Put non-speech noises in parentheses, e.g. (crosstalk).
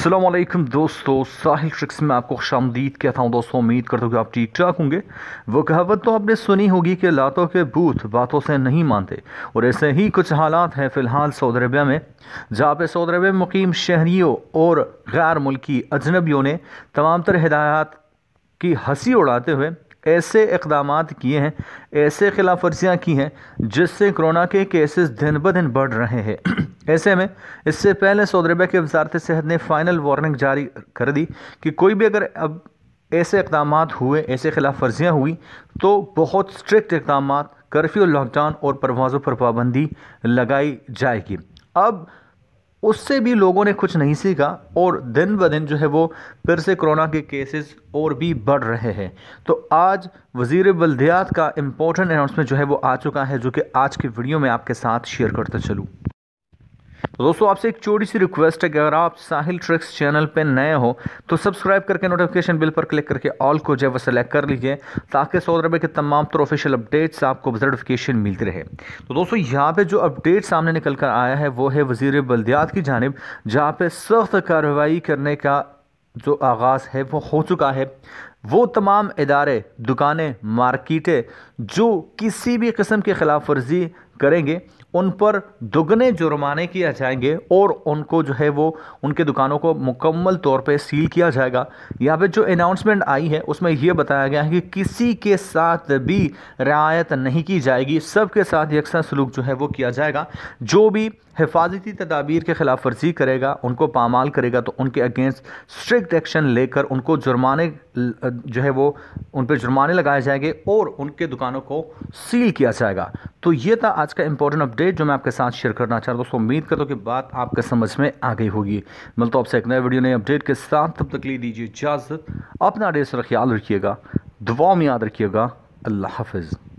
असलम दोस्तों साहिल ट्रिक्स में आपको खुश आमदीद कहता हूँ दोस्तों उम्मीद करता हूँ कि आप ठीक ठाक होंगे वो कहावत तो आपने सुनी होगी कि लातों के बूथ बातों से नहीं मानते और ऐसे ही कुछ हालात हैं फ़िलहाल सऊदी अरबिया में जहाँ पे सऊदी अरबिया में मुकीम शहरीों और गैर मुल्की अजनबियों ने तमाम तर हिदायत की हंसी उड़ाते हुए ऐसे इकदाम किए हैं ऐसे खिलाफ वर्जियाँ की हैं जिससे कोरोना के केसेस दिन ब दिन बढ़ रहे हैं (clears throat) ऐसे में इससे पहले सऊदी अरबिया के वजारत सेहत ने फाइनल वार्निंग जारी कर दी कि कोई भी अगर अब ऐसे इकदाम हुए ऐसे खिलाफ वर्जियाँ हुई तो बहुत स्ट्रिक्ट इकदाम कर्फ्यू लॉकडाउन और परवाज़ों पर पाबंदी लगाई जाएगी अब उससे भी लोगों ने कुछ नहीं सीखा और दिन ब दिन जो है वो फिर से कोरोना के केसेस और भी बढ़ रहे हैं तो आज वज़ी बल्दियात का इम्पोर्टेंट अनाउंसमेंट जो है वो आ चुका है जो कि आज की वीडियो में आपके साथ शेयर करते चलूँ तो दोस्तों आपसे एक छोटी सी रिक्वेस्ट है कि अगर आप साहिल ट्रिक्स चैनल पे नए हो तो सब्सक्राइब करके नोटिफिकेशन बिल पर क्लिक करके ऑल को जो है सेलेक्ट कर लीजिए ताकि सऊदी अरब के तमाम तो ऑफिशियल अपडेट्स आपको नोटिफिकेशन मिलती रहे तो दोस्तों यहाँ पर जो अपडेट सामने निकल कर आया है वो है वजीर बल्दियात की जानब जहाँ पर सख्त कार्रवाई करने का जो आगाज़ है वो हो चुका है वो तमाम इदारे दुकानें मार्किटें जो किसी भी किस्म की खिलाफ वर्जी करेंगे उन पर दुगने जुर्माने किए जाएंगे और उनको जो है वो उनके दुकानों को मुकम्मल तौर पे सील किया जाएगा यहाँ पे जो अनाउंसमेंट आई है उसमें यह बताया गया है कि किसी के साथ भी रियायत नहीं की जाएगी सबके साथ यकसा सलूक जो है वो किया जाएगा जो भी हिफाजती तदाबीर के खिलाफ वर्जी करेगा उनको पामाल करेगा तो उनके अगेंस्ट स्ट्रिक्ट एक्शन लेकर उनको जुर्माने जो है वो उन पर जुर्माने लगाए जाएंगे और उनके दुकानों को सील किया जाएगा तो ये था आज का इंपॉर्टेंट अपडेट जो मैं आपके साथ शेयर करना चाह रहा हूँ दोस्तों उम्मीद करता हूँ कि बात आपके समझ में आ गई होगी मिलता हूँ आपसे एक नए वीडियो नए अपडेट के साथ तब तक ले दीजिए इजाज़त अपना डेस्ट ख्याल रखिएगा दुआओं में याद रखिएगा अल्लाह हाफिज़